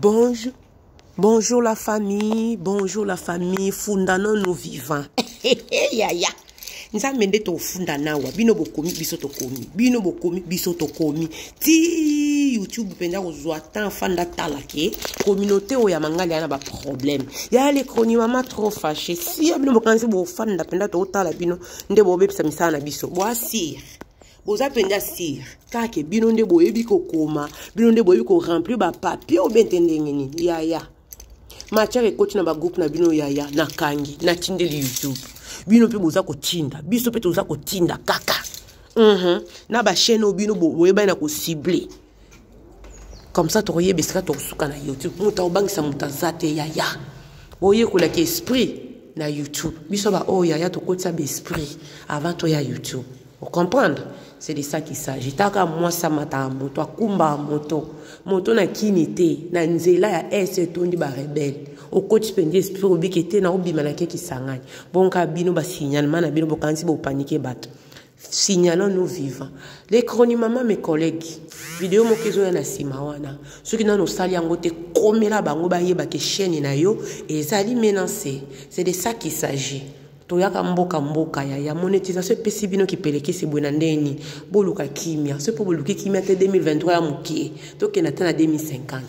Bonjour, bonjour la famille, bonjour la famille, fundana nous vivants. ya ya. nzambe nde tofundana awa bino bokomi biso tokomi bino bokomi biso tokomi ti youtube mpenza kozwa tan fanda tala ke communauté oyo ya mangala ya na baproblème ya lekroni mama tro fashe si ya bino bokanisi bofanda mpenza totala bino nde bobebisa misala na biso boasire boza mpenza sire kaka bino nde boyebi kokoma bino nde boyebi koremplir bapapie obe nte ndenge nini yaya matiare ekoti na bagroupe na bino yaya nakangi natindeli youtube bino mpe boza kotinda biso mpe toza kotinda kaka mm -hmm. na bachaine oyo bino boyebani na kosible comme ça tokoyeba esika tokosuka na youtube moto aobangisa moto aza te yaya boyekolaki esprit na youtube biso baoyo oh, yaya tokotisa baesprit avant toya youtube ocomprendre c'est de ça qu'il s'agit taka mwasi amataka moto akumbaka moto moto na kini te na nzela ya ese etondi barebele okoti mpenza esprit obiki te na obima na keki sangani bonka bino basignalement na bino bokanisi bopanike bato signalons nous vivants l'écronimama mes collègues video moko ezoya na nsima wana soki nano osali yango te komela bango bayebake chaîne na yo ezali menance c'est de ça qu'il s'agit toyaka mboka mboka ya ya monétisation epesi bino kipelekisi boye na ndeni boluka kimia so mpo boluki kimia te 2023 ya mokie tokenda te na 2050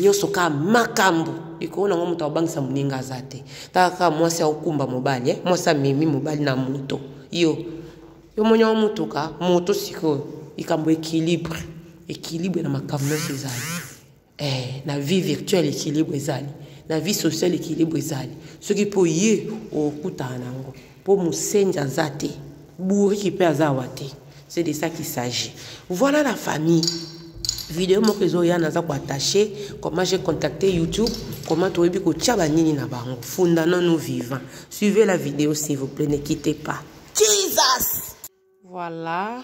nyonso ka makambo ekoo nango moto abangisa moninga aza te taka mwasi aokumba mobali eh? mwasi amemi mobali na moto yo yo moni yango motuka moto sikoyo likambo équilibre équilibre na makambo nyonso ezali eh, na vie virtuelle équilibre ezali La vie sociale équilibre ezali soki ce ye okutana nango mpo nous aza te buriki mpe aza awa te c'est de ça qu'il s'agit voilà la famille Vidéo moko ezoya naza koattache comment j'ai contacté youtube comment toyebi kotia banini na bango fondano nous vivant suivez la vidéo s'il vous plaît ne quittez pas jesus voilà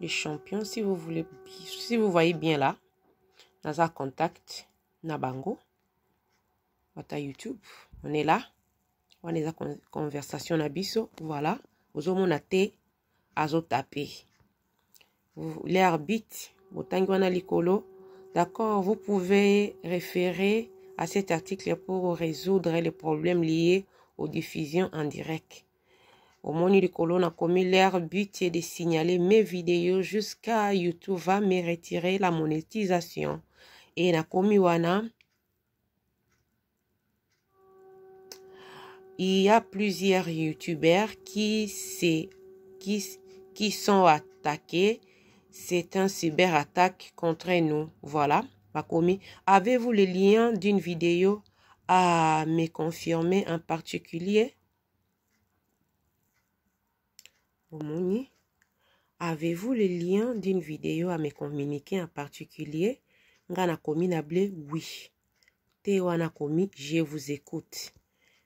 le champion si vous voulez si vous voyez bien là naza contact nabango wata youtube On on est à conversation na biso voilà Vous te Vous l'arbitre wana likolo d'accord vous pouvez référer à cet article pour résoudre les problèmes liés aux diffusions en direct Au moni likolo commis l'air but de signaler mes vidéos jusqu'à youtube va me retirer la monétisation et commis wana il y a plusieurs youtubeurs qui, qui, qui sont attaqués. C'est un cyberattaque contre nous. Voilà, Avez-vous le lien d'une vidéo à me confirmer en particulier? avez-vous le lien d'une vidéo à me communiquer en particulier? Ngana n'a oui. Tewana je vous écoute.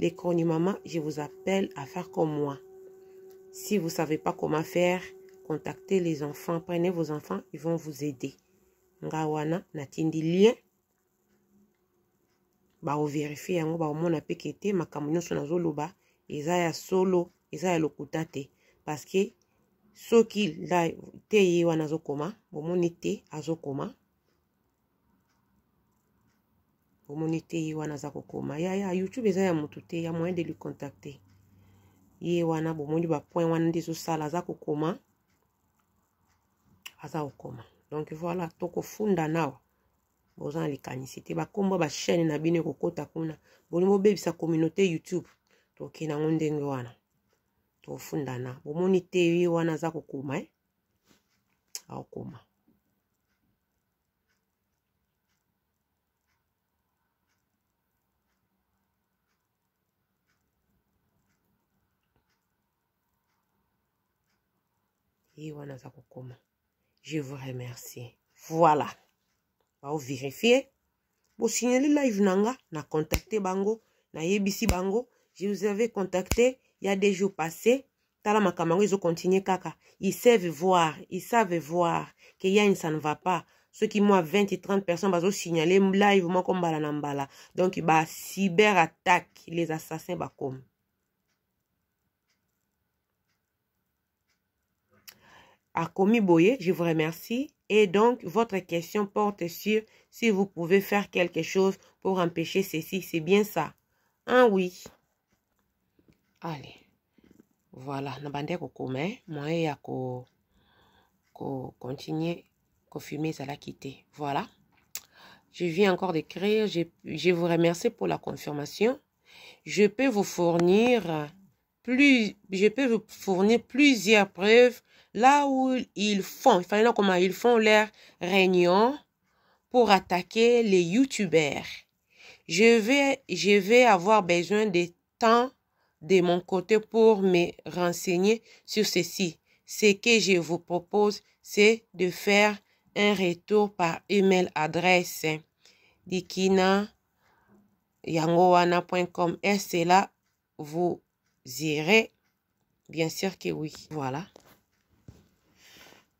les maman, je vous appelle à faire comme moi. Si vous ne savez pas comment faire, contactez les enfants, prenez vos enfants, ils vont vous aider. Ngawana, natindi lien. Ba vérifie vérifier yango ba omona pe kete makambo nyonso nazoloba eza ya solo eza ya parce que soki la te ye wana azokoma bomoni azo azokoma omoni te ye wana aza kokoma ya ya youtube eza ya motu te ya moyen de lui contacter ye wana bomoni bapoint wana nde ezosala aza kokoma aza kokoma donc voilà tokofunda nawa boza na likanisi te bakomba bachaine na bino ekokɔta kuna bolingi bobebisa communauté youtube toke nango ndenge wana tofunda na bomoni te ye wana aza kokoma e eh? akokoma Je vous remercie. Voilà. Bah, vous vérifiez. Vous signalez live nanga. Na contacté bango. Na yebisi bango. Je vous avais contacté il y a des jours passés. Tala makamango, ils ont kaka. Ils savent voir, ils savent voir que ça ne va pas. Ceux qui m'ont 20 et 30 personnes, ils bah, ont signalé live, moi, comme nambala. Donc, bah, cyberattaque, les assassins, bah, commis Boye, je vous remercie. Et donc, votre question porte sur si vous pouvez faire quelque chose pour empêcher ceci. C'est bien ça. Ah oui. Allez. Voilà. N'abandonnez Moi, ça l'a Voilà. Je viens encore d'écrire. je vous remercie pour la confirmation. Je peux vous fournir plus, je peux vous fournir plusieurs preuves là où ils font, il comment ils font leur réunion pour attaquer les youtubeurs. Je vais, je vais avoir besoin de temps de mon côté pour me renseigner sur ceci. Ce que je vous propose, c'est de faire un retour par email adresse dikina ce et cela vous irez Bien sûr que oui. Voilà.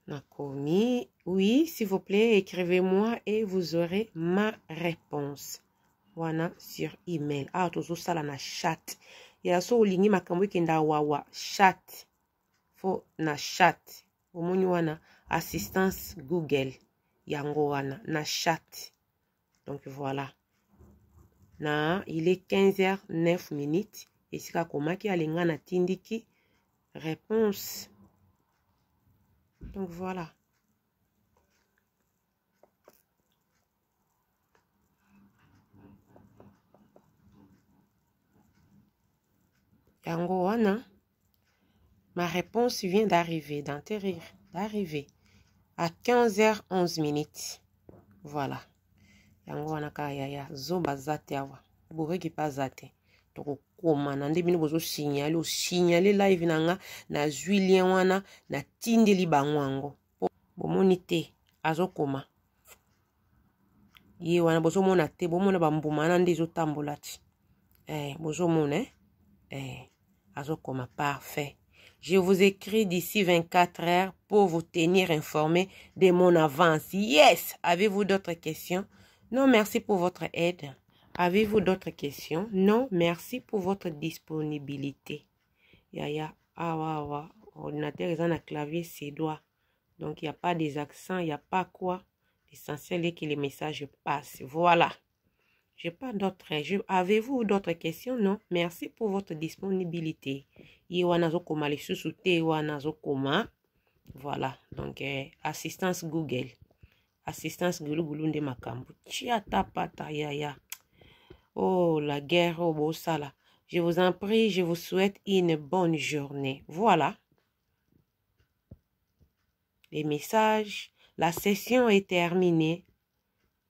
Nakomi, oui, s'il vous plaît, écrivez-moi et vous aurez ma réponse. Voilà sur email. Ah, toujours ça, là, na chat. Il y a ça ligne, ma kenda wawa. Chat. Faut na chat. mouni wana, assistance Google. Yango wana, na chat. Donc voilà. Na, il est 15h09 minutes esika akomaki alingana atindiki réponse donc voilà yango wana ma réponse vient d'arriver d'atterrir d'arriver à 15h11 minutes voilà yango wana kaya ya zoba aza te awa bokoki koma na nde bino bozosignale osignale live na nga wana natindeli bango yango bomoni te koma. ye wana bozomona te bomona bambuma wana nde ezotambola ti eh, bozomona eh? azo koma parfait Je vous écris d'ici 24 heures pour vous tenir informé de mon avance. Yes! Avez-vous d'autres questions? Non, merci pour votre aide. Avez-vous d'autres questions? Non, merci pour votre disponibilité. Yaya, ah, ah, ah. ah. Ordinateur, ils ont un clavier, ses doigts. Donc, il n'y a pas des accents, il n'y a pas quoi. L'essentiel est que les messages passent. Voilà. Je pas d'autres. Avez-vous d'autres questions? Non. Merci pour votre disponibilité. Voilà. Donc, eh, assistance Google. Assistance Google. Google, Makambu. yaya. Oh, la guerre au oh, bossala. Je vous en prie, je vous souhaite une bonne journée. Voilà. Les messages. La session est terminée.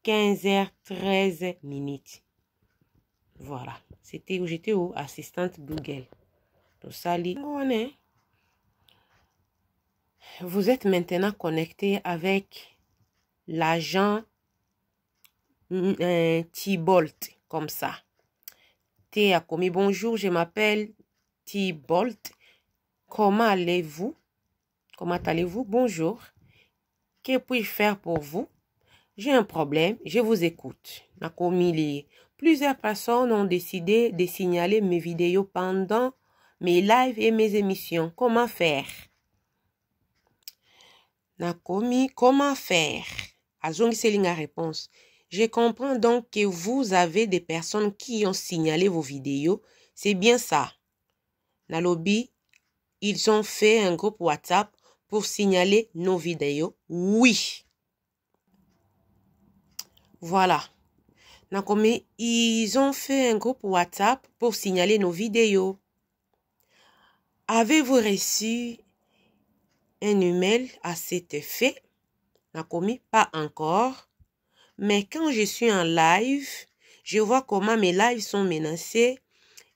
15h13 minutes. Voilà. C'était où j'étais où? Assistante Google. Donc, Vous êtes maintenant connecté avec l'agent mm, euh, t comme ça. Téa komi. bonjour, je m'appelle T-Bolt. Comment allez-vous? Comment allez-vous? Bonjour. Que puis-je faire pour vous? J'ai un problème, je vous écoute. Nakomi. Plusieurs personnes ont décidé de signaler mes vidéos pendant mes lives et mes émissions. Comment faire? Nakomi, comment faire? Azongi réponse. Je comprends donc que vous avez des personnes qui ont signalé vos vidéos. C'est bien ça. lobby, ils ont fait un groupe WhatsApp pour signaler nos vidéos. Oui. Voilà. Nakomi, ils ont fait un groupe WhatsApp pour signaler nos vidéos. Avez-vous reçu un email à cet effet Nakomi, pas encore. Mais quand je suis en live, je vois comment mes lives sont menacés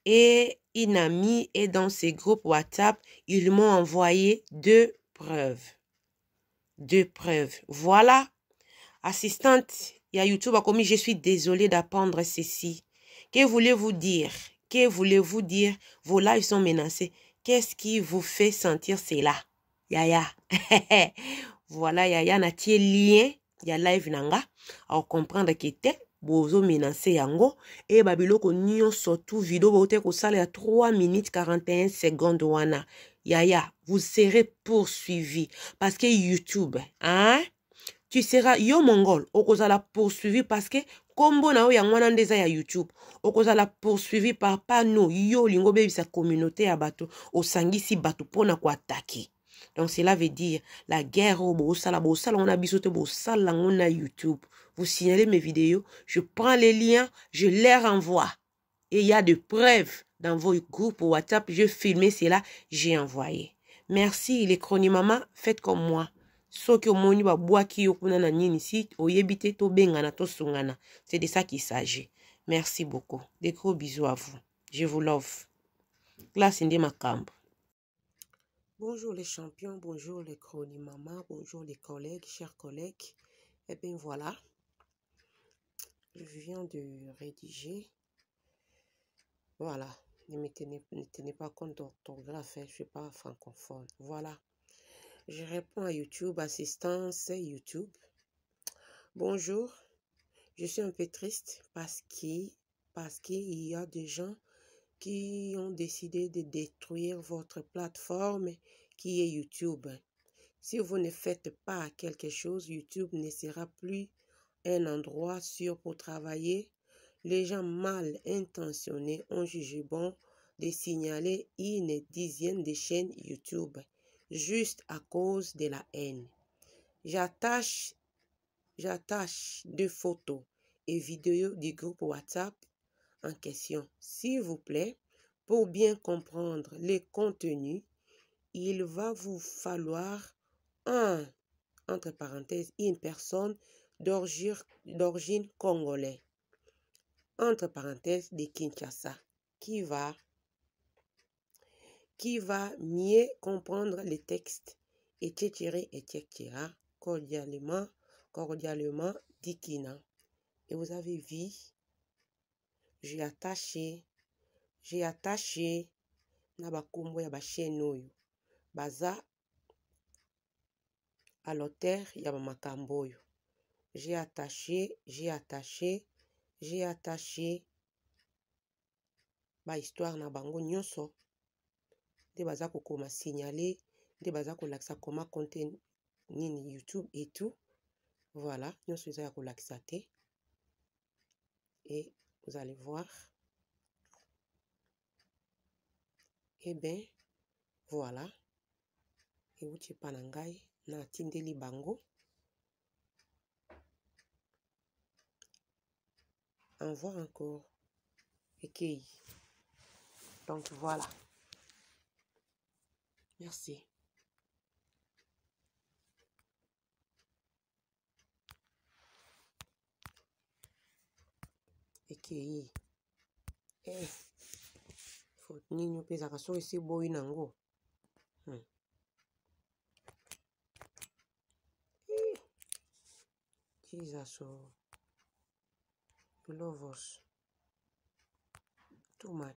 et Inami amie est dans ce groupes WhatsApp. Ils m'ont envoyé deux preuves. Deux preuves. Voilà. Assistante, il y a YouTube a commis, je suis désolée d'apprendre ceci. Que voulez-vous dire? Que voulez-vous dire? Vos lives sont menacés. Qu'est-ce qui vous fait sentir cela? Yaya. voilà, Yaya, na lien ya live nanga, comprendre comprendre que te menacé yango eyeba biloko nyonso tu video ko sale ya 3 minutes 41 secondes. wana yaya vous serez poursuivi parce que youtube hein? tu seras yo mongol okozala poursuivi parce que combo na yo yango ndeza ya youtube la poursuivi par no, yo bebi sa communauté ya si osangisi bato kwa attaquer. Donc cela veut dire la guerre au Bosala, Bosala, on a au Bosala, on a YouTube. Vous signalez mes vidéos, je prends les liens, je les renvoie. Et il y a des preuves dans vos groupes WhatsApp, je filmais cela, j'ai envoyé. Merci, les chroniques maman, faites comme moi. soki ba babwaki yo kuna na nini to benga na to sungana. c'est de ça qu'il s'agit merci beaucoup des gros bisous à vous je vous love ma Bonjour les champions, bonjour les maman bonjour les collègues, chers collègues. et eh bien voilà, je viens de rédiger. Voilà, ne me tenez, ne tenez pas compte d'orthographe, hein. je ne suis pas francophone. Voilà, je réponds à YouTube, assistance YouTube. Bonjour, je suis un peu triste parce qu'il y a des gens qui ont décidé de détruire votre plateforme qui est YouTube. Si vous ne faites pas quelque chose, YouTube ne sera plus un endroit sûr pour travailler. Les gens mal intentionnés ont jugé bon de signaler une dizaine de chaînes YouTube juste à cause de la haine. J'attache, j'attache deux photos et vidéos du groupe WhatsApp question. S'il vous plaît, pour bien comprendre les contenus, il va vous falloir un, entre parenthèses, une personne d'origine congolaise, entre parenthèses, de Kinshasa, qui va, qui va mieux comprendre les textes, et etc., cordialement, cordialement, Dikina. Et vous avez vu, j'ai attaché j'ai attaché na bankombo ya bachaine oyo baza à l'auteur ya bamakambo oyo j'ai attaché j'ai attaché j'ai attaché bahistware na bango nyonso nde baza kokoma signale nde baza kolakisa koma konte nini youtube et tout voilà nyonso eza ya kolakisa te e Vous allez voir. Eh bien, voilà. et vous, epa na tindeli natindeli bango envoie encore et qui donc voilà merci ke ye eh nini opesaka soki esi boyi nango hmm. eh. jesus o oh. you love us too much